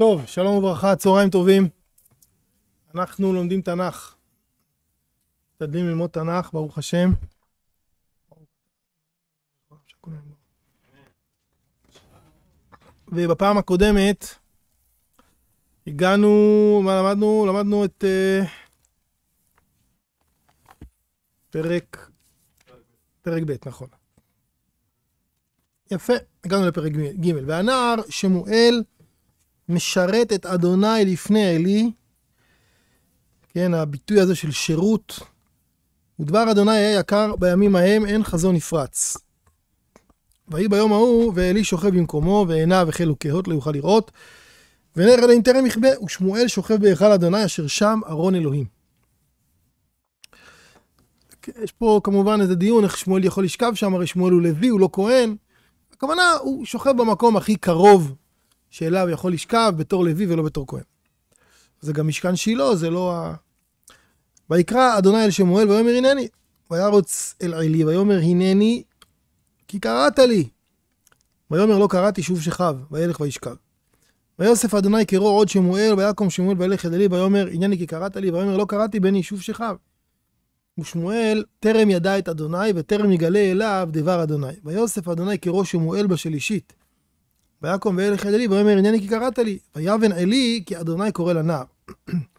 טוב, שלום וברכה, צהריים טובים. אנחנו לומדים תנ"ך. משתדלים ללמוד תנ"ך, ברוך השם. ובפעם הקודמת הגענו, מה למדנו? למדנו את uh, פרק, פרק ב', נכון. יפה, הגענו לפרק ג', והנער שמואל משרת את אדוני לפני עלי, כן, הביטוי הזה של שירות, ודבר אדוני היה יקר בימים ההם, אין חזון נפרץ. ויהי ביום ההוא, ועלי שוכב במקומו, ועיניו החלו כהות לא יוכל לראות. ונר אלוהים טרם יכבה, ושמואל שוכב בהיכל אדוני, אשר שם ארון אלוהים. יש פה כמובן איזה דיון, איך שמואל יכול לשכב שם, הרי שמואל הוא לוי, הוא לא כהן. הכוונה, הוא שוכב במקום הכי קרוב שאליו יכול לשכב בתור לוי ולא בתור כהן. זה גם משכן שילה, זה לא ה... ויקרא אדוני אל שמואל ויאמר הנני. וירוץ אל עלי ויאמר הנני כי קראת לי. ויאמר לא קראתי שוב שכב וילך וישכב. ויוסף אדוני קראו עוד שמואל ויקום שמואל וילך אל עלי ויאמר הנני כי קראת לי ויאמר לא קראתי בני שוב שכב. ושמואל טרם ידע את אדוני וטרם יגלה אליו דבר אדוני. ויוסף אדוני קראו שמואל בשלישית. ויקום וילך אל עלי, ויאמר הנני כי קראת לי. ויבן עלי, כי אדוני קורא לנער.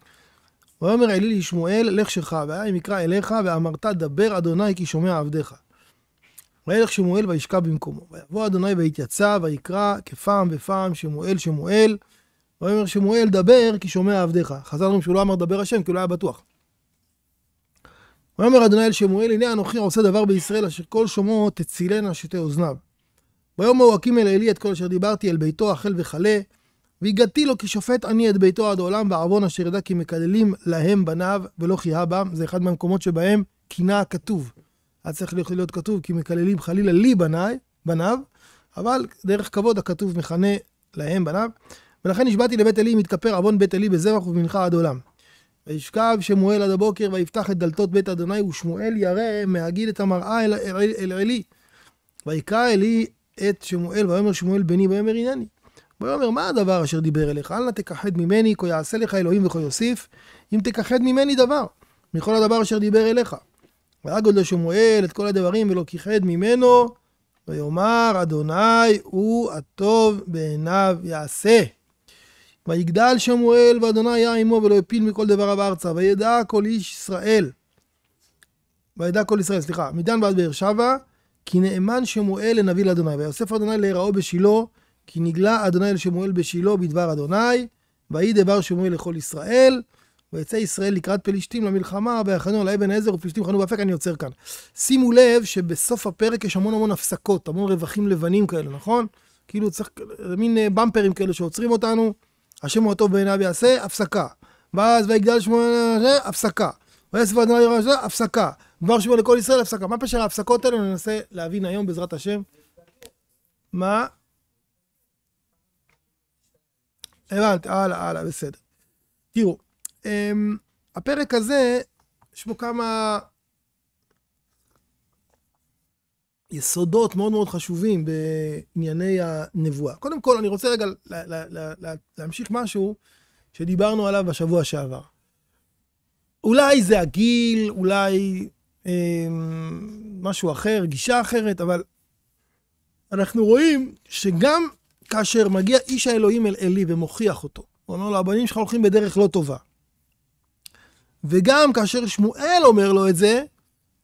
ויאמר עלי לשמואל, לך שלך, והיה אם יקרא אליך, ואמרת, דבר אדוני כי שומע עבדיך. וילך שמואל וישקע במקומו. ויבוא אדוני ויתייצב, ויקרא כפעם ופעם שמואל שמואל. ויאמר שמואל, דבר כי שומע עבדיך. חזרנו שהוא לא אמר דבר השם, כי הוא לא היה בטוח. ויאמר אדוני אל שמואל, הנה אנוכי עושה דבר בישראל, אשר כל שומעו תצילנה שתי אוזניו. ביום ההוא הקים אל עלי את כל אשר דיברתי אל ביתו החל וכלה, והגדתי לו כי שופט אני את ביתו עד עולם בעוון אשר ידע כי מקללים להם בניו ולא כי בם. זה אחד מהמקומות שבהם קינה הכתוב. אז צריך להיות להיות כתוב כי מקללים חלילה לי בני, בניו, אבל דרך כבוד הכתוב מכנה להם בניו. ולכן נשבעתי לבית עלי מתכפר עוון בית עלי בזבח ובמנחה עד עולם. וישכב שמואל עד הבוקר ויפתח את דלתות בית אדוני ושמואל ירא מהגיד את המראה אל עלי. ויקרא עלי את שמואל, ויאמר שמואל בני, ויאמר הנני. ויאמר, מה הדבר אשר דיבר אליך? אל נא תכחד ממני, כה יעשה לך אלוהים וכה יוסיף, אם תכחד ממני דבר, מכל הדבר אשר דיבר אליך. ויגוד לשמואל את כל הדברים, ולא כיחד ממנו, ויאמר, אדוני הוא הטוב בעיניו יעשה. ויגדל שמואל, ואדוני היה עמו, ולא הפיל מכל דבריו ארצה, וידע כל איש ישראל, וידע כל ישראל, סליחה, מדן ועד באר שבע, כי נאמן שמואל לנביא לאדוני, ויוסף אדוני להיראו בשילה, כי נגלה אדוני אל שמואל בשילה בדבר אדוני, ויהי דבר שמואל לכל ישראל, ויצא ישראל לקראת פלישתים למלחמה, ויחנו על אבן עזר ופלישתים חנו באפק, אני עוצר כאן. שימו לב שבסוף הפרק יש המון המון הפסקות, המון רווחים לבנים כאלה, נכון? כאילו צריך מין אה, במפרים כאלה שעוצרים אותנו, השם הוא הטוב בעיניו יעשה, הפסקה. ואז ויגדל שמואל, הפסקה. ויוסף אדוני יראה, הפסקה. דבר שבו לכל ישראל הפסקה. מה פשר ההפסקות האלה? ננסה להבין היום בעזרת השם. מה? הבנת, הלאה, הלאה, בסדר. תראו, אמ, הפרק הזה, יש בו כמה יסודות מאוד מאוד חשובים בענייני הנבואה. קודם כל, אני רוצה רגע לה, לה, לה, להמשיך משהו שדיברנו עליו בשבוע שעבר. אולי זה הגיל, אולי אמ, משהו אחר, גישה אחרת, אבל אנחנו רואים שגם כאשר מגיע איש האלוהים אל עלי ומוכיח אותו, הוא אומר לו, הבנים שלך הולכים בדרך לא טובה. וגם כאשר שמואל אומר לו את זה,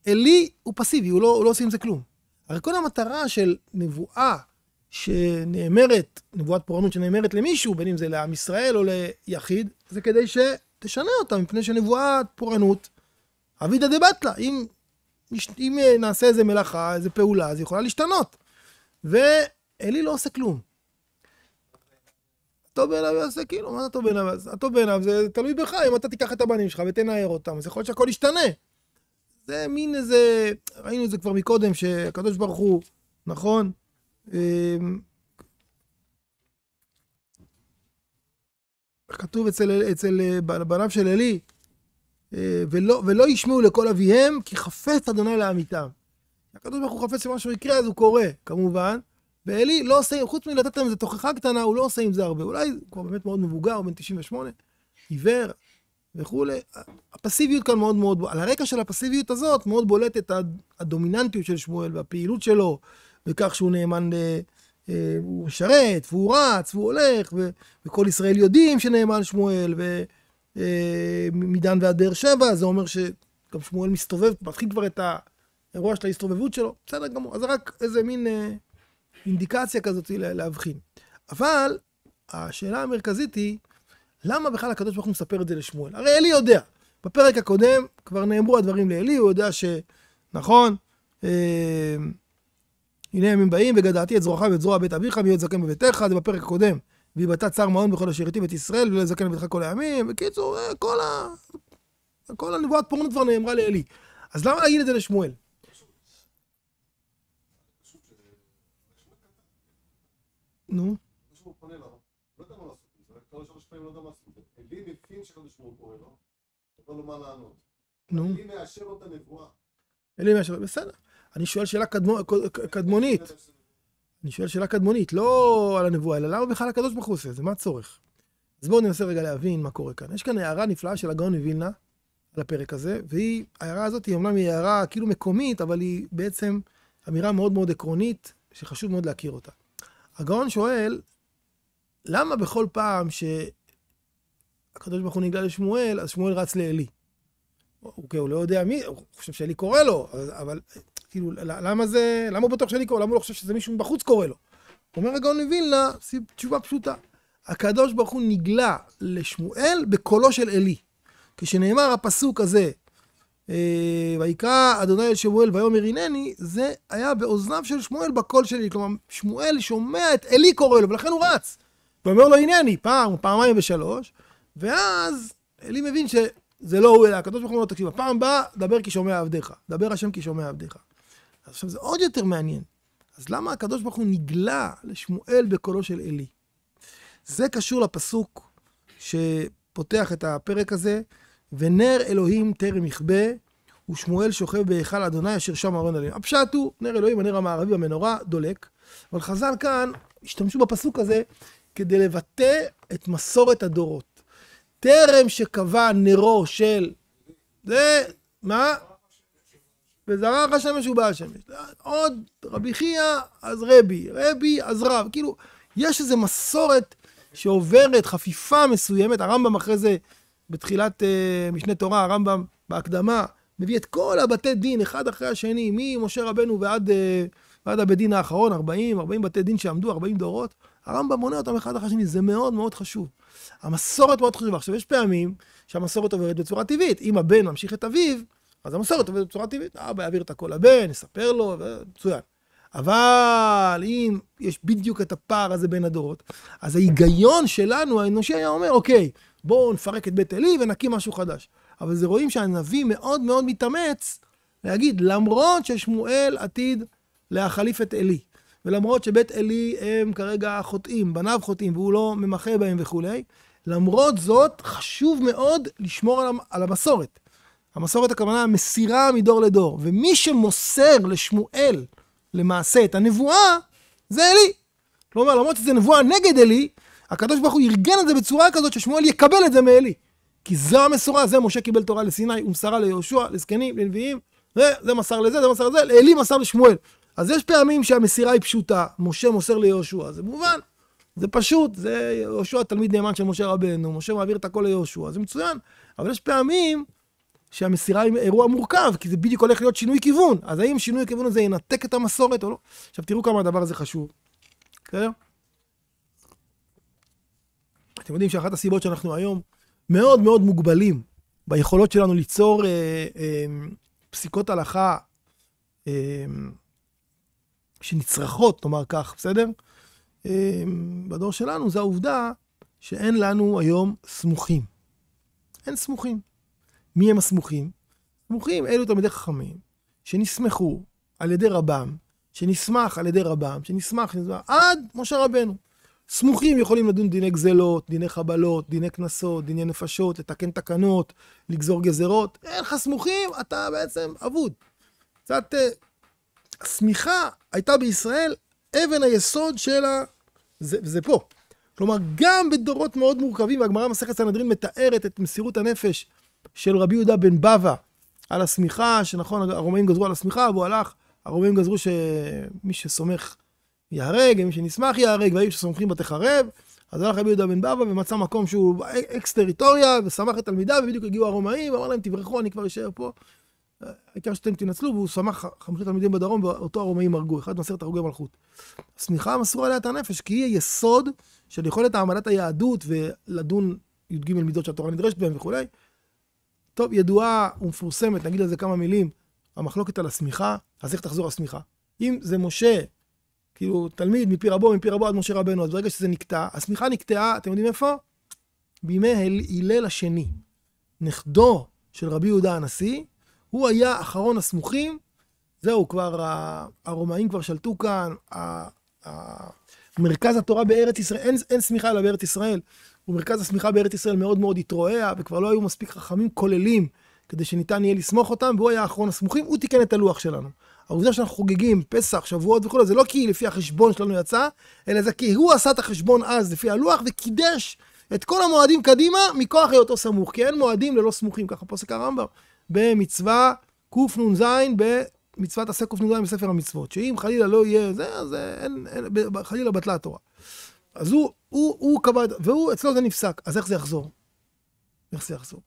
עלי הוא פסיבי, הוא לא, הוא לא עושה עם זה כלום. הרי כל המטרה של נבואה שנאמרת, נבואת פורענות שנאמרת למישהו, בין אם זה לעם ישראל או ליחיד, זה כדי שתשנה אותה, מפני שנבואת פורענות אבידא דבטלה, אם, אם אה, נעשה איזה מלאכה, איזה פעולה, אז היא יכולה להשתנות. ואלי לא עושה כלום. הטוב בעיניו יעשה כאילו, מה זה הטוב בעיניו? הטוב בעיניו זה תלוי בך, אם אתה תיקח את הבנים שלך ותנער אותם, אז יכול להיות שהכל ישתנה. זה מין איזה, ראינו את זה כבר מקודם, שהקדוש ברוך הוא, נכון? אמ, כתוב אצל, אצל אה, בניו של עלי, אה, ולא, ולא ישמעו לכל אביהם, כי חפץ אדוני לעמיתם. הקדוש ברוך הוא חפץ שמשהו יקרה, אז הוא קורא, כמובן. ואלי לא עושה, חוץ מלתת להם איזה תוכחה קטנה, הוא לא עושה עם זה הרבה. אולי הוא כבר באמת מאוד מבוגר, הוא בן 98, עיוור וכולי. הפסיביות כאן מאוד מאוד, על הרקע של הפסיביות הזאת, מאוד בולטת הדומיננטיות של שמואל והפעילות שלו, וכך שהוא נאמן אה, הוא משרת, והוא רץ, והוא הולך, ו... וכל ישראל יודעים שנאמן שמואל, ו... אה, מדן ועד באר שבע, זה אומר שגם שמואל מסתובב, מתחיל כבר את האירוע של ההסתובבות שלו, בסדר גמור. אז זה רק איזה מין אה, אינדיקציה כזאת להבחין. אבל השאלה המרכזית היא, למה בכלל הקדוש ברוך הוא מספר את זה לשמואל? הרי אלי יודע. בפרק הקודם כבר נאמרו הדברים לאלי, הוא יודע שנכון, אה, הנה ימים באים, וגדעתי את זרועך ואת זרוע בית אביך, מי עוד זקן בביתך, זה בפרק הקודם. ויבטא צר מעון בכל אשר יטיב את ישראל, ולא יזקן לביתך כל הימים. בקיצור, אה, כל ה... כל הנבואת פורענות כבר נאמרה לאלי. אז למה להגיד את זה לשמואל? נו. נו. אלי מאשר, בסדר. אני שואל שאלה קדמונית. אני שואל שאלה קדמונית, לא על הנבואה, אלא למה בכלל הקדוש ברוך הוא עושה את זה? מה הצורך? אז בואו ננסה רגע להבין מה קורה כאן. יש כאן הערה נפלאה של הגאון מווילנה על הפרק הזה, והיא, ההערה הזאת היא אמנם היא הערה כאילו מקומית, אבל היא בעצם אמירה מאוד מאוד עקרונית, שחשוב מאוד להכיר אותה. הגאון שואל, למה בכל פעם שהקדוש ברוך הוא נגלה לשמואל, אז שמואל רץ לעלי? אוקיי, הוא לא יודע מי, הוא חושב שאלי קורא לו, אבל כאילו, למה זה, למה הוא בטוח שאני קורא, למה הוא לא חושב שזה מישהו מבחוץ קורא לו? אומר הגאון מווילנה, תשובה פשוטה. הקדוש ברוך הוא נגלה לשמואל בקולו של עלי. כשנאמר הפסוק הזה, אה, ויקרא אדוני אל שמואל ויאמר הנני, זה היה באוזניו של שמואל בקול שלי. כלומר, שמואל שומע את עלי קורא לו, ולכן הוא רץ. ואומר לו הנני, פעם, פעמיים ושלוש, ואז עלי מבין שזה לא הוא, אלא הקדוש ברוך הוא אומר לו, תקשיב, הפעם הבאה, דבר כי שומע עבדיך. דבר השם כי שומע עבדיך. אז עכשיו זה עוד יותר מעניין. אז למה הקדוש ברוך הוא נגלה לשמואל בקולו של עלי? זה קשור לפסוק שפותח את הפרק הזה, ונר אלוהים טרם יכבה, ושמואל שוכב בהיכל אדוני אשר שם ארון אלוהים. הפשט הוא, נר אלוהים, הנר המערבי במנורה, דולק. אבל חז"ל כאן השתמשו בפסוק הזה כדי לבטא את מסורת הדורות. טרם שקבע נרו של... זה, מה? וזרח השמש ובא השמש. עוד רבי חייא, אז רבי, רבי, אז רב. כאילו, יש איזו מסורת שעוברת חפיפה מסוימת, הרמב"ם אחרי זה, בתחילת uh, משנה תורה, הרמב"ם בהקדמה, מביא את כל הבתי דין, אחד אחרי השני, ממשה רבנו ועד, uh, ועד הבית דין האחרון, 40, 40 בתי דין שעמדו, 40 דורות, הרמב"ם מונה אותם אחד אחרי השני, זה מאוד מאוד חשוב. המסורת מאוד חשובה. עכשיו, יש פעמים שהמסורת עוברת בצורה טבעית. אם הבן ממשיך את אביו, אז המסורת עובדת בצורה טבעית, אבא אה, יעביר את הכל לבן, יספר לו, מצוין. אבל אם יש בדיוק את הפער הזה בין הדורות, אז ההיגיון שלנו, האנושי, היה אומר, אוקיי, בואו נפרק את בית אלי ונקים משהו חדש. אבל זה רואים שהנביא מאוד מאוד מתאמץ להגיד, למרות ששמואל עתיד להחליף את עלי, ולמרות שבית עלי הם כרגע חוטאים, בניו חוטאים, והוא לא ממחה בהם וכולי, למרות זאת, חשוב מאוד לשמור על המסורת. המסורת הכוונה המסירה מדור לדור. ומי שמוסר לשמואל, למעשה, את הנבואה, זה אלי. כלומר, למרות שזו נבואה נגד אלי, הקדוש ברוך הוא ארגן את זה בצורה כזאת ששמואל יקבל את זה מאלי. כי זו המסורה, זה משה קיבל תורה לסיני, הוא מסרה ליהושע, לזקנים, לנביאים, וזה מסר לזה, זה מסר לזה, אלי מסר לשמואל. אז יש פעמים שהמסירה היא פשוטה, משה מוסר ליהושע, זה מובן, זה פשוט, זה יהושע תלמיד נאמן של משה רבנו, משה מעביר את הכל ליהושע, זה מצוין, אבל יש פעמים שהמסירה היא אירוע מורכב, כי זה בדיוק הולך להיות שינוי כיוון. אז האם שינוי הכיוון הזה ינתק את המסורת או לא? עכשיו תראו כמה הדבר הזה חשוב. בסדר? אתם יודעים שאחת הסיבות שאנחנו היום מאוד מאוד מוגבלים ביכולות שלנו ליצור אה, אה, פסיקות הלכה אה, שנצרכות, נאמר כך, בסדר? אה, בדור שלנו זה העובדה שאין לנו היום סמוכים. אין סמוכים. מי הם הסמוכים? סמוכים אלו תלמידי חכמים, שנסמכו על ידי רבם, שנסמך על ידי רבם, שנסמך, שנסמך עד משה רבנו. סמוכים יכולים לדון דיני גזלות, דיני חבלות, דיני קנסות, דיני נפשות, לתקן תקנות, לגזור גזרות. אין לך סמוכים, אתה בעצם אבוד. קצת... סמיכה אה, הייתה בישראל אבן היסוד של ה... זה, זה פה. כלומר, גם בדורות מאוד מורכבים, והגמרא מסכת סנהדרין מתארת את מסירות הנפש של רבי יהודה בן בבא על השמיכה, שנכון, הרומאים גזרו על השמיכה והוא הלך, הרומאים גזרו שמי שסומך ייהרג, ומי שנסמך ייהרג, והאיש שסומכים בה תחרב. אז הלך רבי יהודה בן בבא ומצא מקום שהוא אקס-טריטוריה, ושמח את תלמידיו, ובדיוק הגיעו הרומאים, אמר להם, תברחו, אני כבר אשאר פה. העיקר שאתם תנצלו, והוא שמח חמישה תלמידים בדרום, ואותו הרומאים הרגו, אחד מעשרת הרוגי מלכות. השמיכה מסורה עליה את הנפש, כי היא היסוד של יכולת העמדת היהדות ולדון י"ג מידות שהתורה נדרשת בהן וכולי. טוב, ידועה ומפורסמת, נגיד על זה כמה מילים, המחלוקת על השמיכה, אז איך תחזור השמיכה? אם זה משה, כאילו, תלמיד מפי רבו, מפי רבו עד משה רבנו, אז ברגע שזה נקטע, השמיכה נקטעה, אתם יודעים איפה? בימי הלל השני, נכדו של רבי יהודה הנשיא, הוא היה אחרון הסמוכים, זהו, כבר הרומאים כבר שלטו כאן, מרכז התורה בארץ ישראל, אין, אין שמיכה אלא בארץ ישראל. ומרכז השמיכה בארץ ישראל מאוד מאוד התרועע, וכבר לא היו מספיק חכמים כוללים כדי שניתן יהיה לסמוך אותם, והוא היה אחרון הסמוכים, הוא תיקן את הלוח שלנו. העובדה שאנחנו חוגגים פסח, שבועות וכולי, זה לא כי לפי החשבון שלנו יצא, אלא זה כי הוא עשה את החשבון אז לפי הלוח וקידש את כל המועדים קדימה מכוח היותו סמוך, כי אין מועדים ללא סמוכים, ככה פוסק הרמב"ם, במצווה קנ"ז, במצוות עשה קנ"ז בספר המצוות, שאם חלילה לא יהיה זה, אז אין, אין, אין, חלילה בטלה התורה. אז הוא, הוא, הוא קבע, והוא, אצלו זה נפסק. אז איך זה יחזור? איך זה יחזור?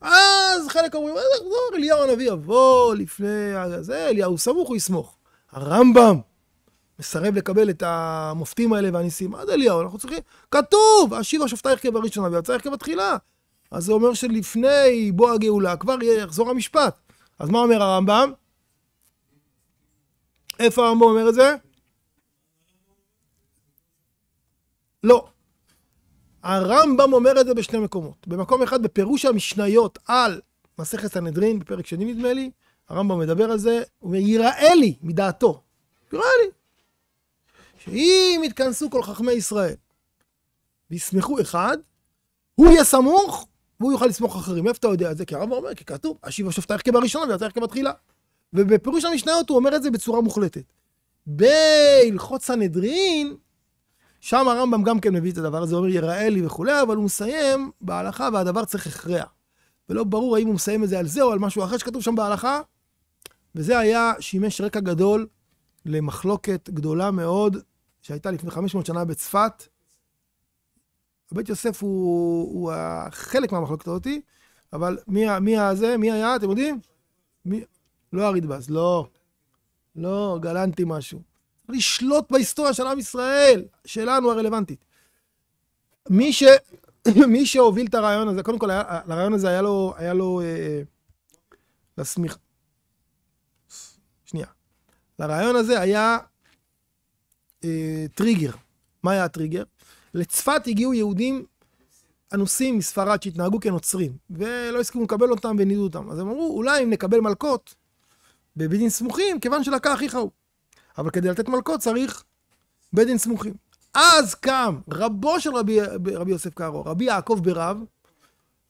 אז חלק אומרים, איך אה, זה יחזור? אליהו הנביא יבוא לפני... זה, אליהו סמוך, הוא יסמוך. הרמב"ם מסרב לקבל את המופתים האלה והניסים. עד אליהו, אנחנו צריכים... כתוב! השיבה שופטייך כבראשונה ויצאייך כבתחילה. אז זה אומר שלפני בוא הגאולה כבר יחזור המשפט. אז מה אומר הרמב"ם? איפה הרמב"ם אומר את זה? לא. הרמב"ם אומר את זה בשני מקומות. במקום אחד, בפירוש המשניות על מסכת סנהדרין, בפרק שני נדמה לי, הרמב"ם מדבר על זה, הוא אומר, ייראה לי מדעתו. ייראה לי. שאם יתכנסו כל חכמי ישראל ויסמכו אחד, הוא יהיה סמוך והוא יוכל לסמוך אחרים. איפה אתה יודע את זה? כי הרמב"ם אומר, כי כתוב, השיב השופטייך כבראשונה ויצאך כבתחילה. ובפירוש המשניות הוא אומר את זה בצורה מוחלטת. בהלכות סנהדרין, שם הרמב"ם גם כן מביא את הדבר הזה, אומר יראה לי וכולי, אבל הוא מסיים בהלכה והדבר צריך הכרע. ולא ברור האם הוא מסיים את זה על זה או על משהו אחר שכתוב שם בהלכה. וזה היה, שימש רקע גדול למחלוקת גדולה מאוד שהייתה לפני 500 שנה בצפת. בית יוסף הוא, הוא חלק מהמחלוקת הזאתי, אבל מי, מי הזה, מי היה, אתם יודעים? מי... לא הרידבז, לא. לא, גלנתי משהו. לשלוט בהיסטוריה של עם ישראל, שלנו הרלוונטית. מי, ש... מי שהוביל את הרעיון הזה, קודם כל, היה, לרעיון הזה היה לו, היה לו, אה, אה, לסמיך... שנייה. לרעיון הזה היה אה, טריגר. מה היה הטריגר? לצפת הגיעו יהודים אנוסים מספרד שהתנהגו כנוצרים, ולא הסכימו לקבל אותם ונידו אותם. אז הם אמרו, אולי אם נקבל מלקות בבית דין סמוכים, כיוון שלקח אחיך הוא. אבל כדי לתת מלכות צריך בית דין סמוכים. אז קם רבו של רבי, רבי יוסף קארו, רבי יעקב ברב,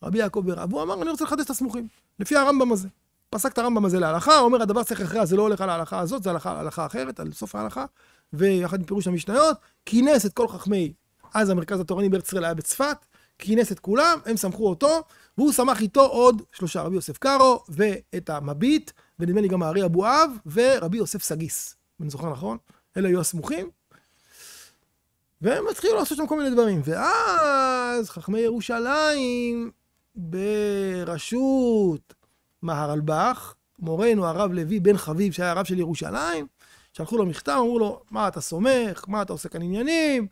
רבי יעקב ברב, הוא אמר, אני רוצה לחדש את הסמוכים, לפי הרמב"ם הזה. פסק את הרמב"ם הזה להלכה, אומר, הדבר צריך הכרעה, זה לא הולך על ההלכה הזאת, זה הלכה, הלכה אחרת, על סוף ההלכה, ויחד עם פירוש המשניות, כינס את כל חכמי, אז המרכז התורני בארץ ישראל היה בצפת, כינס את כולם, הם סמכו אותו, והוא סמך איתו עוד שלושה, רבי יוסף קארו, ואת המביט, ונדמה לי גם הארי אבואב, ורבי יוסף סגיס. אני זוכר נכון, אלה היו הסמוכים, והם התחילו לעשות שם כל מיני דברים. ואז חכמי ירושלים, בראשות מהרלבך, מורנו הרב לוי בן חביב, שהיה הרב של ירושלים, שלחו לו מכתב, אמרו לו, מה אתה סומך, מה אתה עושה כאן עניינים?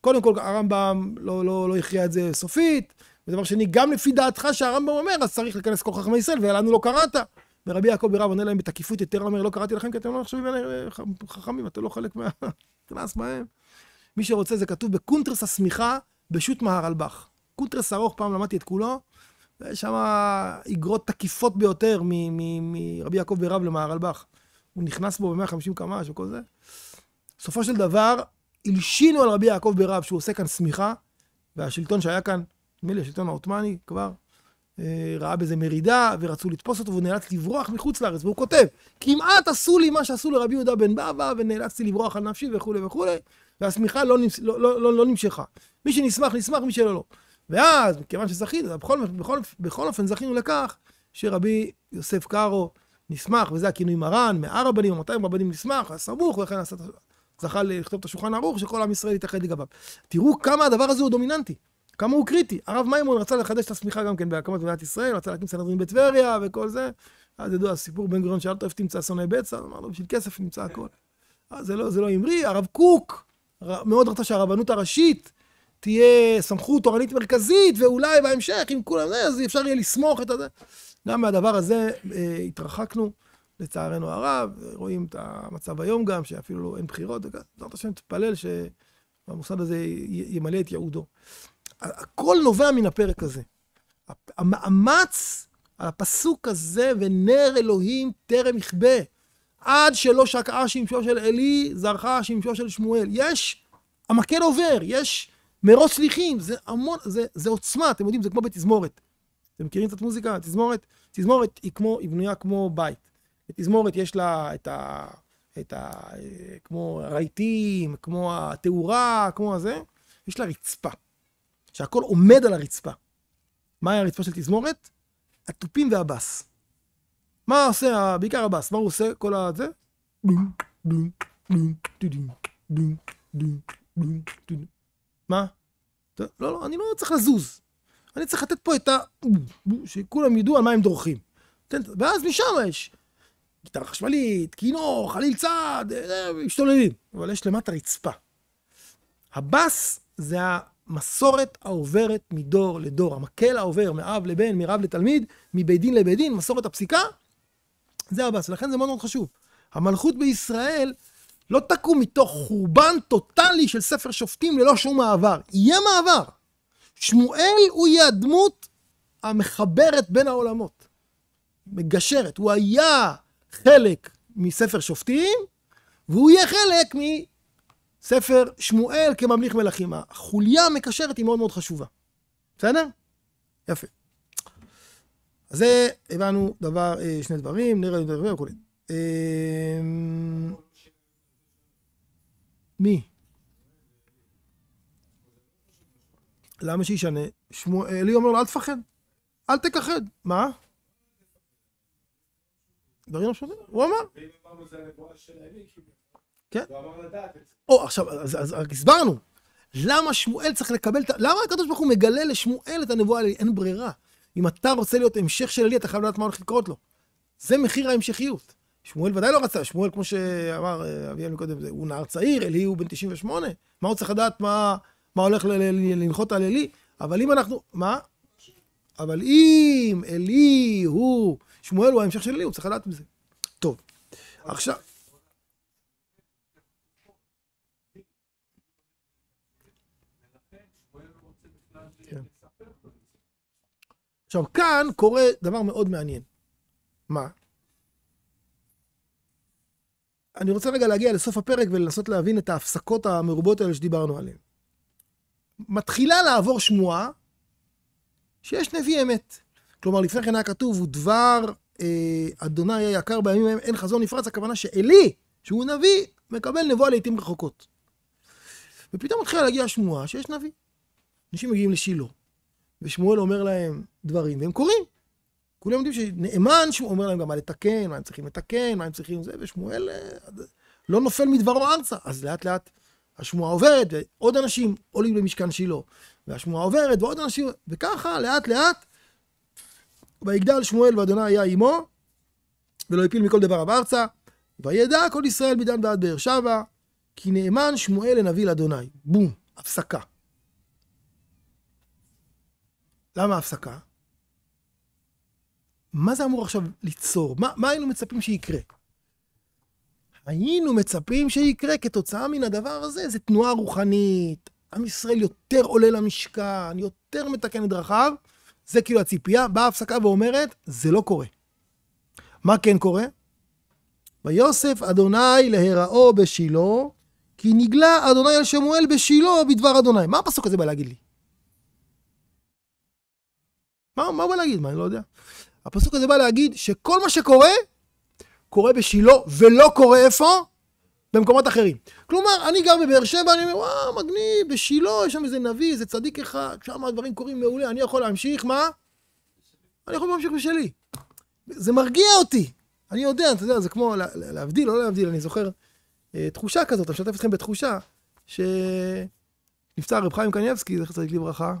קודם כל, הרמב"ם לא, לא, לא הכריע את זה סופית, ודבר שני, גם לפי דעתך שהרמב"ם אומר, אז צריך להיכנס כל חכמי ישראל, ולנו לא קראת. ורבי יעקב ברב עונה להם בתקיפות יתרה, אומר, לא קראתי לכם כי אתם לא נחשבים אה, חכמים, אתם לא חלק מה... קנס מהם. מי שרוצה, זה כתוב בקונטרס השמיכה בשו"ת מהרלב"ך. קונטרס ארוך, פעם למדתי את כולו, ויש שם איגרות תקיפות ביותר מרבי יעקב ברב למהרלב"ך. הוא נכנס בו ב-150 קמ"ש וכל זה. בסופו של דבר, הלשינו על רבי יעקב ברב שהוא עושה כאן שמיכה, והשלטון שהיה כאן, נדמה לי השלטון העות'מאני כבר, אה, ראה בזה מרידה, ורצו לתפוס אותו, והוא נאלץ לברוח מחוץ לארץ, והוא כותב, כמעט עשו לי מה שעשו לרבי יהודה בן בבא, ונאלצתי לברוח על נפשי וכולי וכולי, והשמיכה לא, נמש... לא, לא, לא, לא נמשכה. מי שנשמח, נשמח, מי שלא, לא. ואז, כיוון שזכינו, בכל, בכל, בכל אופן זכינו לכך שרבי יוסף קארו נשמח, וזה הכינוי מרן, מאה רבנים או 200 רבנים נסמך, הסמוך, ולכן זכה לכתוב את השולחן ערוך, שכל עם ישראל יתאחד לגביו. תראו כמה הדבר הזה הוא דומיננטי. כמה הוא קריטי. הרב מימון רצה לחדש את השמיכה גם כן בהקמת מדינת ישראל, רצה להקים סנדרים בטבריה וכל זה. אז ידוע, הסיפור בן גוריון שאל אותו איפה תמצא שונאי בצע, אמר לו, בשביל כסף נמצא הכל. אז זה לא, זה לא אמרי, הרב קוק ר... מאוד רצה שהרבנות הראשית תהיה סמכות תורנית מרכזית, ואולי בהמשך, אם כולם זה, אז אפשר יהיה לסמוך את הזה. גם מהדבר הזה אה, התרחקנו, לצערנו הרב, רואים את המצב היום גם, שאפילו לא, אין בחירות, בעזרת השם תתפלל שהמוסד הזה ימלא את יעודו. הכל נובע מן הפרק הזה. המאמץ על הפסוק הזה, ונר אלוהים טרם יכבה, עד שלא שקעה שמשו של עלי, זרחה שמשו של שמואל. יש, המקל עובר, יש מרוץ שליחים, זה המון, זה, זה עוצמה, אתם יודעים, זה כמו בתזמורת. אתם מכירים קצת מוזיקה? תזמורת, תזמורת היא, כמו, היא בנויה כמו בית. בתזמורת יש לה את ה... את ה... כמו הרהיטים, כמו התאורה, כמו הזה, יש לה רצפה. שהכל עומד על הרצפה. מהי הרצפה של תזמורת? התופים והבס. מה עושה, בעיקר הבס, מה הוא עושה? כל הזה? מה? לא, לא, אני לא צריך לזוז. אני צריך לתת פה את ה... שכולם ידעו על מה הם דורכים. ואז משם יש גיטרה חשמלית, כינור, חליל צעד, אה, אה, משתוללים. אבל יש למטה רצפה. הבס זה מסורת העוברת מדור לדור, המקל העובר מאב לבן, מרב לתלמיד, מבית דין לבית דין, מסורת הפסיקה, זה הבאס, לכן זה מאוד מאוד חשוב. המלכות בישראל לא תקום מתוך חורבן טוטאלי של ספר שופטים ללא שום מעבר. יהיה מעבר. שמואל הוא יהיה הדמות המחברת בין העולמות. מגשרת. הוא היה חלק מספר שופטים, והוא יהיה חלק ספר שמואל כממליך מלכים. החוליה המקשרת היא מאוד מאוד חשובה. בסדר? יפה. אז זה הבנו דבר, אה, שני דברים, נראה לי דברים וכולי. אמ, מי? למה שישנה? שמואל, אלי אה, אומר לו, אל תפחד. אל תכחד. מה? דברים שונים. הוא אמר. כן. או, עכשיו, אז הסברנו. למה שמואל צריך לקבל, את ה... למה הקדוש ברוך הוא מגלה לשמואל את הנבואה האלה? אין ברירה. אם אתה רוצה להיות המשך של אלי, אתה חייב לדעת מה הולך לקרות לו. זה מחיר ההמשכיות. שמואל ודאי לא רצה, שמואל, כמו שאמר אה, אביאל מקודם, הוא נער צעיר, אלי הוא בן 98, מה הוא צריך לדעת מה, מה הולך לנחות על אלי? אבל אם אנחנו, מה? אבל אם אלי הוא, שמואל הוא ההמשך של אלי, הוא צריך לדעת מזה. טוב, עכשיו... עכשיו, כאן קורה דבר מאוד מעניין. מה? אני רוצה רגע להגיע לסוף הפרק ולנסות להבין את ההפסקות המרובות האלה שדיברנו עליהן. מתחילה לעבור שמועה שיש נביא אמת. כלומר, לפני כן היה כתוב, ודבר אה, אדוני היקר בימים ההם אין חזון נפרץ, הכוונה שאלי, שהוא נביא, מקבל נבואה לעיתים רחוקות. ופתאום התחילה להגיע שמועה שיש נביא. אנשים מגיעים לשילה, ושמואל אומר להם דברים, והם קוראים. כולם יודעים שנאמן, שהוא אומר להם גם מה לתקן, מה הם צריכים לתקן, מה הם צריכים זה, ושמואל אה, לא נופל מדברו ארצה. אז לאט לאט השמועה עוברת, ועוד אנשים עולים למשכן שילה, והשמועה עוברת, ועוד אנשים, וככה, לאט לאט, ויגדל שמואל ואדוני היה עמו, ולא הפיל מכל דבריו ארצה, וידע כל ישראל מדן ועד באר שבע, כי נאמן שמואל לנביא לאדוני. בום, הפסקה. למה ההפסקה? מה זה אמור עכשיו ליצור? מה, מה היינו מצפים שיקרה? היינו מצפים שיקרה כתוצאה מן הדבר הזה, זה תנועה רוחנית. עם ישראל יותר עולה למשכן, יותר מתקן את דרכיו, זה כאילו הציפייה. באה ההפסקה ואומרת, זה לא קורה. מה כן קורה? ויוסף אדוני להיראו בשילה, כי נגלה אדוני על שמואל בשילה בדבר אדוני. מה הפסוק הזה בא להגיד לי? מה, מה הוא בא להגיד? מה, אני לא יודע. הפסוק הזה בא להגיד שכל מה שקורה, קורה בשילה, ולא קורה איפה? במקומות אחרים. כלומר, אני גר בבאר שבע, אני אומר, וואו, מגניב, בשילה, יש שם איזה נביא, איזה צדיק אחד, שם הדברים קורים מעולה, אני יכול להמשיך, מה? אני יכול להמשיך בשלי. זה מרגיע אותי. אני יודע, אתה יודע, זה כמו לה, להבדיל, לא להבדיל, אני זוכר אה, תחושה כזאת, אני משתף אתכם בתחושה, שנפצע רב חיים קניאבסקי, זכר צדיק לברכה,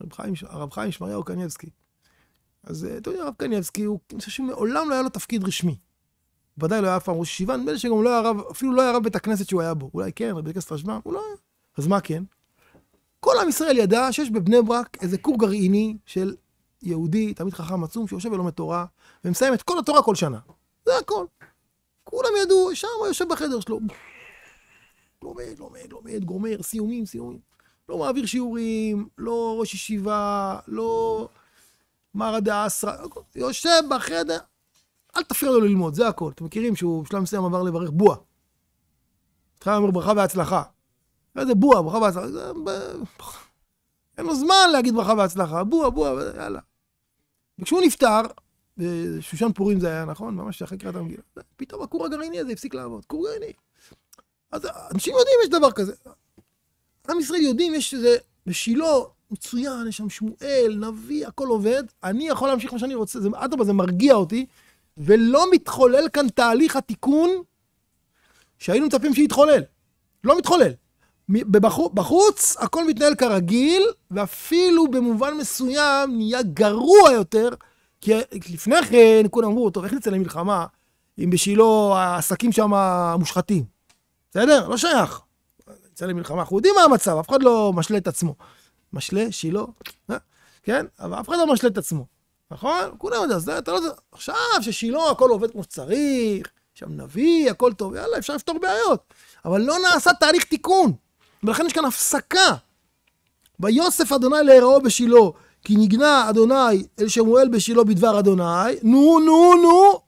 הרב חיים הרב חיים שמריהו קניאבסקי. אז אה, אתה יודע, הרב קניאבסקי, הוא, אני חושב שמעולם לא היה לו תפקיד רשמי. ודאי לא היה אף פעם ראש ישיבה, נדמה לי שגם לא היה רב, אפילו לא היה רב בית הכנסת שהוא היה בו. אולי כן, רבי כנסת רשב"ם, הוא לא היה. אז מה כן? כל עם ישראל ידע שיש בבני ברק איזה כור גרעיני של יהודי, תלמיד חכם עצום, שיושב ולומד תורה, ומסיים את כל התורה כל שנה. זה הכל. כולם ידעו, שם הוא יושב בחדר שלו. לומד, לומד, לומד, גומר, סיומים, סיומים. לא מעביר שיעורים, לא ראש ישיבה, לא מר דאסרא, יושב בחדר, אל תפריע לו ללמוד, זה הכל. אתם מכירים שהוא בשלב מסוים עבר לברך בועה. התחלה לומר ברכה והצלחה. זה בועה, ברכה והצלחה. זה... אין לו זמן להגיד ברכה והצלחה, בועה, בועה, יאללה. וכשהוא נפטר, שושן פורים זה היה, נכון? ממש אחרי קראת המגילה. פתאום הכור הגרעיני הזה הפסיק לעבוד, כור גרעיני. אז אנשים יודעים יש דבר כזה. עם ישראל יודעים, יש איזה, בשילה מצוין, יש שם שמואל, נביא, הכל עובד, אני יכול להמשיך מה שאני רוצה, זה, אדרבה, זה מרגיע אותי, ולא מתחולל כאן תהליך התיקון שהיינו מצפים שיתחולל. לא מתחולל. בחוץ הכל מתנהל כרגיל, ואפילו במובן מסוים נהיה גרוע יותר, כי לפני כן כולם אמרו, טוב, איך נצא למלחמה אם בשילה העסקים שם מושחתים? בסדר? לא שייך. יצא למלחמה, אנחנו יודעים מה המצב, אף אחד לא משלה את עצמו. משלה, שילה, אה, כן? אבל אף אחד לא משלה את עצמו, נכון? כולם יודעים, אז אתה לא יודע, עכשיו ששילה הכל עובד כמו שצריך, שם נביא, הכל טוב, יאללה, אפשר לפתור בעיות. אבל לא נעשה תהליך תיקון, ולכן יש כאן הפסקה. ויוסף אדוני להיראו בשילה, כי נגנה אדוני אל שמואל בשילה בדבר אדוני, נו, נו, נו.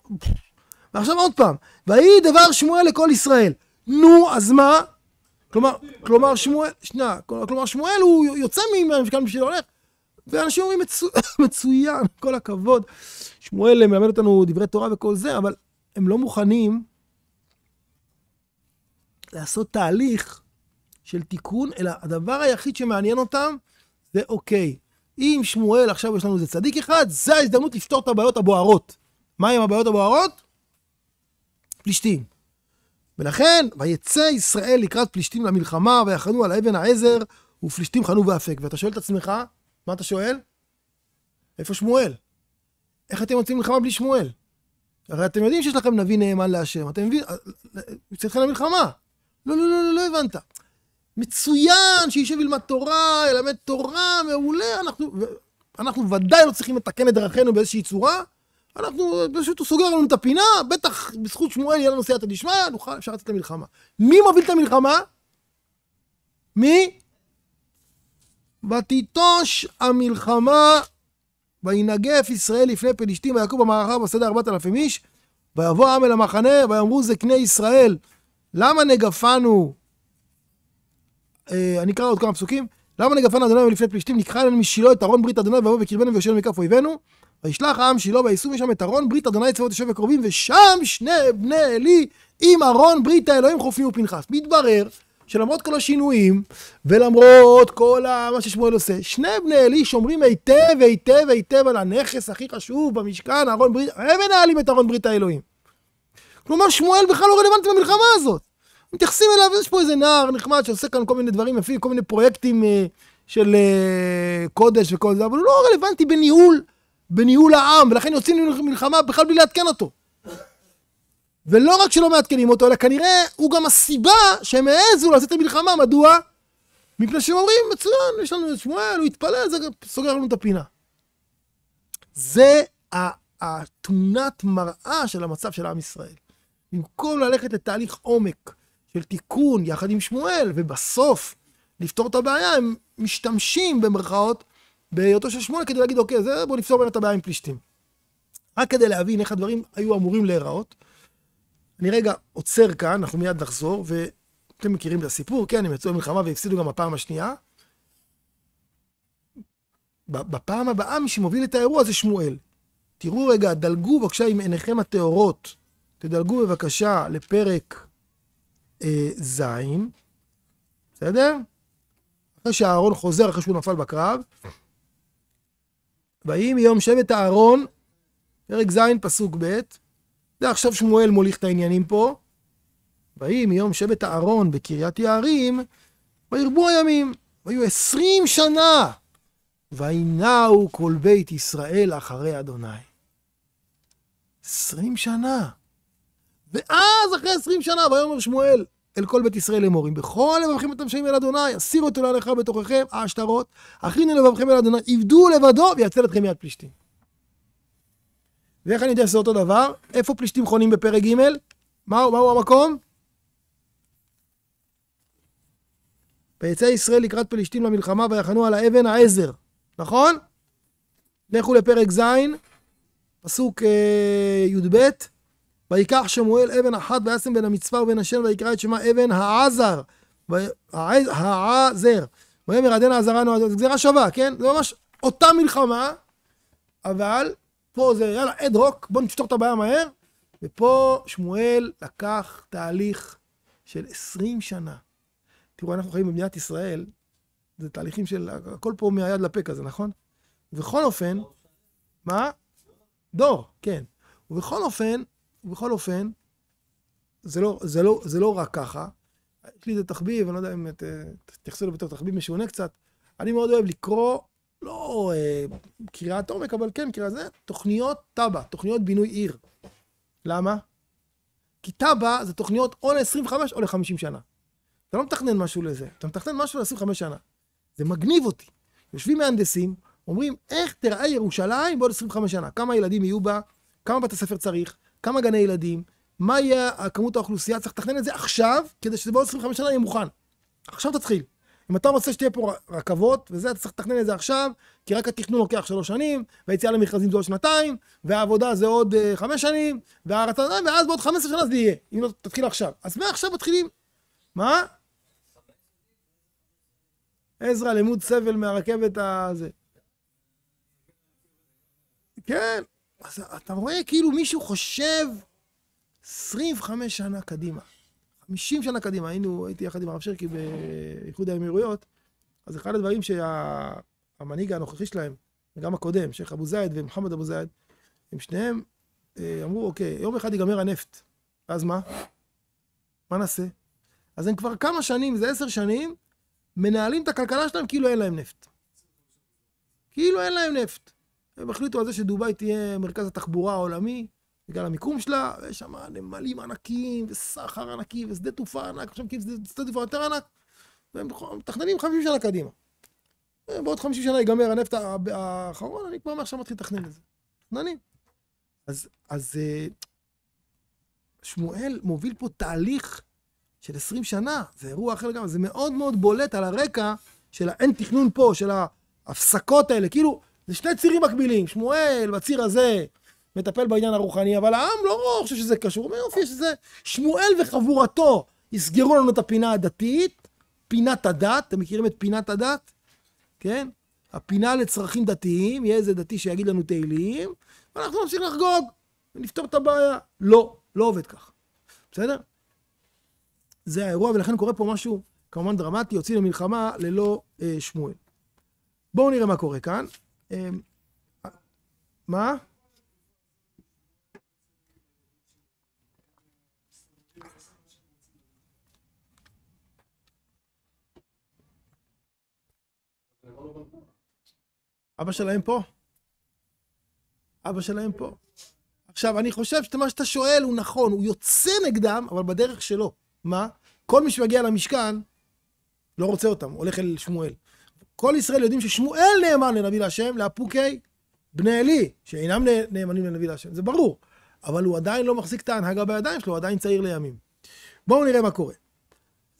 ועכשיו עוד פעם, ויהי דבר שמואל לכל ישראל. נו, אז מה? כלומר, שמואל, שנייה, כלומר שמואל הוא יוצא מהמפקד בשביל הולך, ואנשים אומרים מצוין, כל הכבוד. שמואל מלמד אותנו דברי תורה וכל זה, אבל הם לא מוכנים לעשות תהליך של תיקון, אלא הדבר היחיד שמעניין אותם זה אוקיי, אם שמואל עכשיו יש לנו איזה צדיק אחד, זו ההזדמנות לפתור את הבעיות הבוערות. מה עם הבעיות הבוערות? פלישתים. ולכן, ויצא ישראל לקראת פלישתים למלחמה, ויחנו על אבן העזר, ופלישתים חנו ואפק. ואתה שואל את עצמך, מה אתה שואל? איפה שמואל? איך אתם יוצאים מלחמה בלי שמואל? הרי אתם יודעים שיש לכם נביא נאמן להשם, אתם מבינים, יוצא אתכם למלחמה. לא, לא, לא, לא, לא הבנת. מצוין, שישב ילמד תורה, ילמד תורה, מעולה, אנחנו, אנחנו ודאי לא צריכים לתקן את דרכינו באיזושהי צורה, אנחנו, פשוט הוא סוגר לנו את הפינה, בטח בזכות שמואל יהיה לנו סייעתא דשמיא, נוכל אפשר לצאת למלחמה. מי מוביל את המלחמה? מי? ותיטוש המלחמה, וינגף ישראל לפני פלישתים, ויעקב במערכה בסדר ארבעת אלפים איש, ויבוא העם אל המחנה, ויאמרו זקני ישראל, למה נגפנו, אה, אני אקרא עוד כמה פסוקים, למה נגפנו אדוני מלפני פלישתים, נקחה אלינו משילה את ארון ברית אדוני, ויבוא בקרבנו ויושב מכף אויבינו, וישלח העם שילה ויישאו משם את ארון ברית אדוני צבאות יושב וקרובים ושם שני בני עלי עם ארון ברית האלוהים חופני ופנחס. מתברר שלמרות כל השינויים ולמרות כל ה... מה ששמואל עושה, שני בני עלי שומרים היטב היטב היטב על הנכס הכי חשוב במשכן, ארון ברית, הם מנהלים את ארון ברית האלוהים. כלומר שמואל בכלל לא רלוונטי במלחמה הזאת. מתייחסים אליו, יש פה איזה נער נחמד שעושה כאן כל מיני דברים יפים, כל מיני פרויקטים אה, של אה, קודש וכל זה, אבל הוא לא רלוונטי בניהול. בניהול העם, ולכן יוצאים למלחמה בכלל בלי לעדכן אותו. ולא רק שלא מעדכנים אותו, אלא כנראה הוא גם הסיבה שהם העזו לעשות את המלחמה. מדוע? מפני שהם אומרים, מצוין, יש לנו את שמואל, הוא התפלל, זה סוגר לנו את הפינה. זה התמונת מראה של המצב של עם ישראל. במקום ללכת לתהליך עומק של תיקון יחד עם שמואל, ובסוף לפתור את הבעיה, הם משתמשים במרכאות בהיותו של שמואל כדי להגיד, אוקיי, זה, אה, בוא נפסור בין את הבעיה עם פלישתים. רק כדי להבין איך הדברים היו אמורים להיראות. אני רגע עוצר כאן, אנחנו מיד נחזור, ואתם מכירים את הסיפור, כן, הם יצאו למלחמה והפסידו גם הפעם השנייה. בפעם הבאה מי שמוביל את האירוע זה שמואל. תראו רגע, דלגו בבקשה עם עיניכם הטהורות, תדלגו בבקשה לפרק אה, ז', בסדר? אחרי שאהרון חוזר אחרי שהוא נפל בקרב, ויהי מיום שבט אהרון, פרק ז', פסוק ב', זה עכשיו שמואל מוליך את העניינים פה. ויהי מיום שבט אהרון בקריית יערים, וירבו הימים, והיו עשרים שנה, וינעו כל בית ישראל אחרי אדוני. עשרים שנה. ואז אחרי עשרים שנה, ויאמר שמואל, אל כל בית ישראל לאמור, אם בכל לבבכם אתם שמים אל אדוני, אסיר אותו להלכה בתוככם, העשתרות, הכינו לבבכם אל אדוני, עבדו לבדו, ויצל אתכם מיד פלישתים. ואיך אני יודע שזה אותו דבר? איפה פלישתים חונים בפרק ג'? מהו, מהו המקום? ויצא ישראל לקראת פלישתים למלחמה ויחנו על האבן העזר, נכון? לכו לפרק ז', פסוק אה, י"ב. ויקח שמואל אבן אחת וישם בין המצפה ובין השן ויקרא את שמה אבן העזר. ו... העזר. ויאמר עדן העזרה נועדו. זו גזירה שווה, כן? זה ממש אותה מלחמה, אבל פה זה יאללה אד רוק, בוא נפתור את הבעיה מהר. ופה שמואל לקח תהליך של 20 שנה. תראו, אנחנו חיים במדינת ישראל, זה תהליכים של, הכל פה מהיד לפה כזה, נכון? ובכל אופן, מה? דור, כן. ובכל אופן, בכל אופן, זה לא, זה, לא, זה לא רק ככה. יש לי איזה תחביב, אני לא יודע אם אה, תתייחסו לו בתור תחביב משונה קצת. אני מאוד אוהב לקרוא, לא אה, קריאת עומק, אבל כן קריאה זה, תוכניות תב"ע, תוכניות בינוי עיר. למה? כי תב"ע זה תוכניות או ל-25 או ל-50 שנה. אתה לא מתכנן משהו לזה, אתה מתכנן משהו ל-25 שנה. זה מגניב אותי. יושבים מהנדסים, אומרים, איך תראה ירושלים בעוד 25 שנה? כמה ילדים יהיו בה? כמה בתי ספר צריך? כמה גני ילדים, מה יהיה כמות האוכלוסייה, צריך לתכנן את זה עכשיו, כדי שזה בעוד 25 שנה יהיה מוכן. עכשיו תתחיל. אם אתה רוצה שתהיה פה רכבות, וזה, אתה צריך לתכנן את זה עכשיו, כי רק התכנון לוקח שלוש שנים, והיציאה למכרזים זה עוד שנתיים, והעבודה זה עוד uh, חמש שנים, והרצה, ואז בעוד חמש עשרה שנה זה יהיה, אם לא תתחיל עכשיו. אז מעכשיו מתחילים. מה? עזרא, לימוד סבל מהרכבת הזה. כן, אז אתה רואה כאילו מישהו חושב 25 שנה קדימה. 50 שנה קדימה, היינו, הייתי יחד עם הרב שרקי באיחוד האמירויות, אז אחד הדברים שהמנהיג שה... הנוכחי שלהם, וגם הקודם, שייח' אבו זייד ומוחמד אבו זייד, הם שניהם אה, אמרו, אוקיי, יום אחד ייגמר הנפט, ואז מה? מה נעשה? אז הם כבר כמה שנים, זה עשר שנים, מנהלים את הכלכלה שלהם כאילו אין להם נפט. כאילו אין להם נפט. הם החליטו על זה שדובאי תהיה מרכז התחבורה העולמי, בגלל המיקום שלה, ויש שם נמלים ענקיים, וסחר ענקי, ושדה תעופה ענק, עכשיו כאילו שדה תעופה יותר ענק, והם מתכננים 50 שנה קדימה. בעוד 50 שנה ייגמר הנפט האחרון, אני כבר מעכשיו מתחיל לתכנן את זה. מתכננים. אז, אז אה, שמואל מוביל פה תהליך של 20 שנה, זה אירוע אחר לגמרי, זה מאוד מאוד בולט על הרקע של האין תכנון פה, של ההפסקות האלה, כאילו, זה שני צירים מקבילים. שמואל, בציר הזה, מטפל בעניין הרוחני, אבל העם לא חושב שזה קשור. הוא אומר, יופי, יש שמואל וחבורתו יסגרו לנו את הפינה הדתית, פינת הדת, אתם מכירים את פינת הדת? כן? הפינה לצרכים דתיים, יהיה איזה דתי שיגיד לנו תהילים, ואנחנו נמשיך לחגוג ונפתור את הבעיה. לא, לא עובד ככה. בסדר? זה האירוע, ולכן קורה פה משהו כמובן דרמטי, יוצאים למלחמה ללא אה, שמואל. בואו נראה מה קורה כאן. אמ, אה, מה? אבא שלהם פה. אבא שלהם פה. עכשיו, אני חושב שמה שאתה שואל הוא נכון, הוא יוצא נגדם, אבל בדרך שלו. מה? כל מי שמגיע למשכן, לא רוצה אותם, הולך אל שמואל. כל ישראל יודעים ששמואל נאמן לנביא להשם, לאפוקי בני עלי, שאינם נאמנים לנביא להשם, זה ברור. אבל הוא עדיין לא מחזיק את ההנהגה בידיים שלו, הוא עדיין צעיר לימים. בואו נראה מה קורה.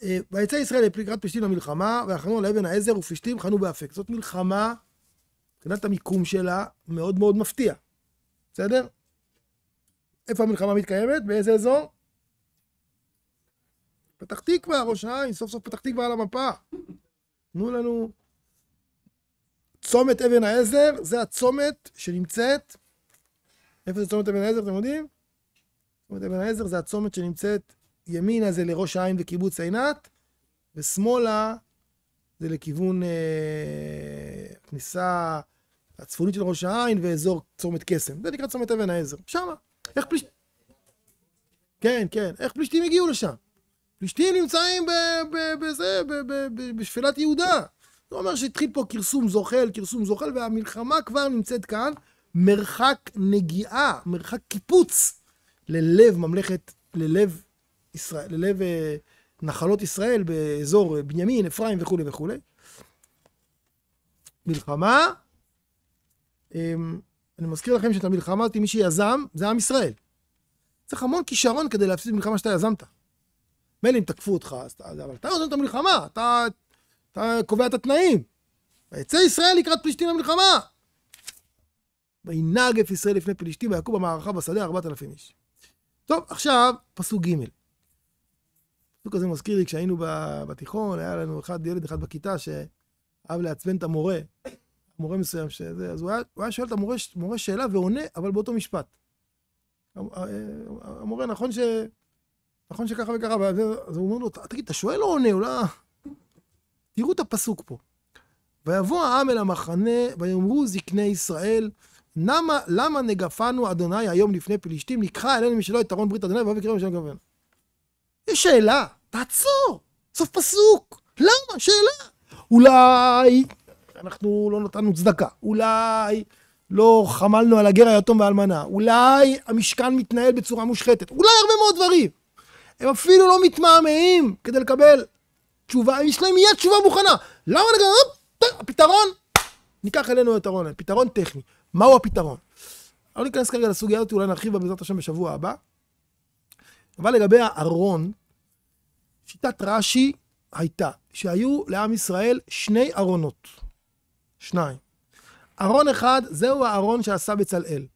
אה, ויצא ישראל לקראת פלישתים למלחמה, ואחרנו על אבן העזר ופלישתים חנו באפק. זאת מלחמה, מבחינת המיקום שלה, מאוד מאוד מפתיע. בסדר? איפה המלחמה מתקיימת? באיזה אזור? פתח תקווה, ראש העין, סוף סוף פתח תקווה על המפה. תנו לנו צומת אבן העזר, זה הצומת שנמצאת, איפה זה צומת אבן העזר, אתם יודעים? צומת אבן העזר זה הצומת שנמצאת ימינה זה לראש העין וקיבוץ עינת, ושמאלה זה לכיוון אה, הכניסה הצפונית של ראש העין ואזור צומת קסם. זה נקרא צומת אבן העזר. שמה. איך פלישתים... כן, כן. איך פלישתים הגיעו לשם? פלישתים נמצאים בזה, בשפלת יהודה. זה אומר שהתחיל פה כרסום זוחל, כרסום זוחל, והמלחמה כבר נמצאת כאן מרחק נגיעה, מרחק קיפוץ ללב ממלכת, ללב ישראל, ללב אה, נחלות ישראל באזור אה, בנימין, אפרים וכולי וכולי. מלחמה, אה, אני מזכיר לכם שאת המלחמה הזאת, מי שיזם, זה עם ישראל. צריך המון כישרון כדי להפסיד מלחמה שאתה יזמת. מילא אם תקפו אותך, אז אתה, אבל אתה יוזם את המלחמה, אתה אתה קובע את התנאים. ויצא ישראל לקראת פלישתים למלחמה. וינהג וינגף ישראל לפני פלישתים, ויעקב במערכה בשדה ארבעת אלפים איש. טוב, עכשיו, פסוק ג'. פסוק הזה מזכיר לי, כשהיינו בתיכון, היה לנו אחד, ילד אחד בכיתה שאהב לעצבן את המורה, מורה מסוים שזה, אז הוא היה, הוא היה שואל את המורה מורה שאלה ועונה, אבל באותו משפט. אה, המורה, נכון ש... נכון שככה וככה, אז הוא אומר לו, תגיד, אתה שואל או עונה? אולי... תראו את הפסוק פה. ויבוא העם אל המחנה, ויאמרו זקני ישראל, למה, למה נגפנו אדוני היום לפני פלישתים? לקחה אלינו משלו את ארון ברית אדוני ואוהב יקראו משלו גבינו. יש שאלה, תעצור, סוף פסוק. למה? שאלה. אולי אנחנו לא נתנו צדקה, אולי לא חמלנו על הגר היתום והאלמנה, אולי המשכן מתנהל בצורה מושחתת, אולי הרבה מאוד דברים. הם אפילו לא מתמהמהים כדי לקבל תשובה, יש להם מיד תשובה מוכנה. למה נגיד, הפתרון, ניקח אלינו את הרון, פתרון טכני. מהו הפתרון? לא ניכנס כרגע לסוגיה הזאת, אולי נרחיב בה בעזרת השם בשבוע הבא. אבל לגבי הארון, שיטת רש"י הייתה שהיו לעם ישראל שני ארונות. שניים. ארון אחד, זהו הארון שעשה בצלאל.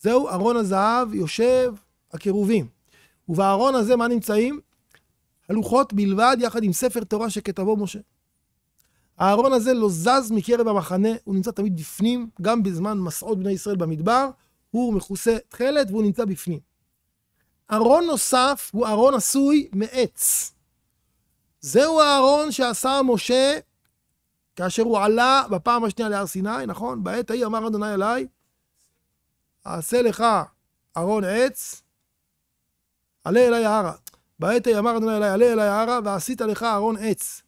זהו ארון הזהב, יושב הקירובים. ובארון הזה מה נמצאים? הלוחות בלבד, יחד עם ספר תורה שכתבו משה. הארון הזה לא זז מקרב המחנה, הוא נמצא תמיד בפנים, גם בזמן מסעות בני ישראל במדבר, הוא מכוסה תכלת והוא נמצא בפנים. ארון נוסף הוא ארון עשוי מעץ. זהו הארון שעשה משה כאשר הוא עלה בפעם השנייה להר סיני, נכון? בעת ההיא אמר אדוני אליי, אעשה לך ארון עץ, עלה אליי ההרה. בעת ההיא אמר אדוני אלי, עלה אלי הערה, ועשית לך ארון עץ.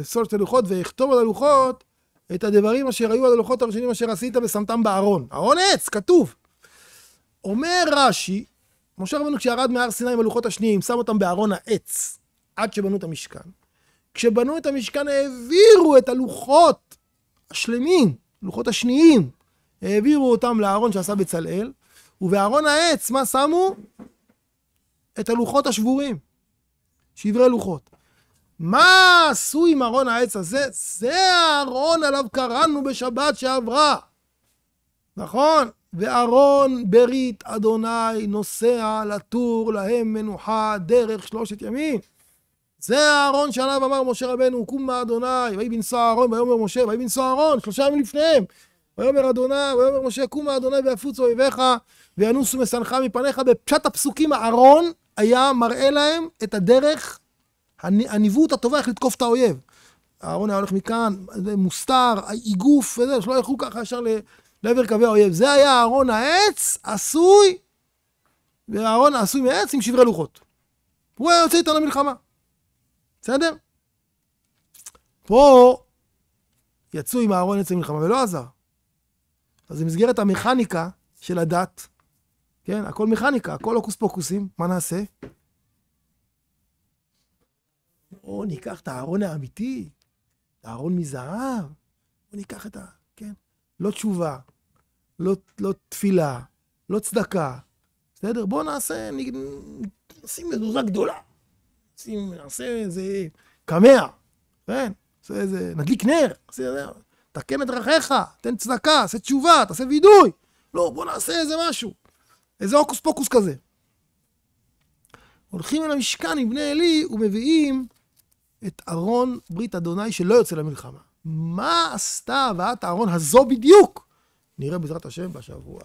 וסול של הלוחות, ויכתוב על הלוחות את הדברים אשר היו על הלוחות הראשונים אשר עשית ושמתם בארון. ארון עץ, כתוב. אומר רש"י, משה רבנו כשירד מהר סיני עם הלוחות השניים, שם אותם בארון העץ, עד שבנו את המשכן. כשבנו את המשכן העבירו את הלוחות השלמים, הלוחות השניים, העבירו אותם לארון שעשה בצלאל, ובארון העץ, מה שמו? את הלוחות השבורים. שברי לוחות. מה עשו עם ארון העץ הזה? זה הארון עליו קראנו בשבת שעברה. נכון? וארון ברית אדוני נוסע לטור להם מנוחה דרך שלושת ימים. זה הארון שעליו אמר משה רבנו, קום מה אדוני, ויהי בנשוא אהרון, ויאמר משה, ויהי בנשוא אהרון, שלושה ימים לפניהם. ויאמר אדוני, ויאמר משה, קום מה אדוני ויפוץ אויביך, וינוסו משנאך מפניך, בפשט הפסוקים אהרון היה מראה להם את הדרך, הניווט הטובה איך לתקוף את האויב. אהרון היה הולך מכאן, מוסתר, איגוף, וזה, שלא ילכו ככה ישר לעבר קווי האויב. זה היה אהרון העץ, עשוי, ואהרון עשוי מעץ עם שברי לוחות. הוא היה יוצא איתו למלחמה. בסדר? פה יצאו עם אהרון עץ למלחמה ולא עזר. אז במסגרת המכניקה של הדת, כן, הכל מכניקה, הכל הוקוס פוקוסים, מה נעשה? בואו ניקח את הארון האמיתי, את הארון מזהב, או ניקח את ה... כן, לא תשובה, לא, לא תפילה, לא צדקה, בסדר? בואו נעשה, נ... נשים מזוזה גדולה, נשים, נעשה איזה קמע, כן? נעשה איזה, נדליק נר, עושה, תקן את דרכיך, תן צדקה, עשה תשובה, תעשה וידוי. לא, בוא נעשה איזה משהו. איזה הוקוס פוקוס כזה. הולכים אל המשכן עם בני עלי ומביאים את ארון ברית אדוני שלא יוצא למלחמה. מה עשתה הבאת הארון הזו בדיוק? נראה בעזרת השם בשבוע.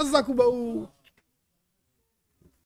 חזק וברוך.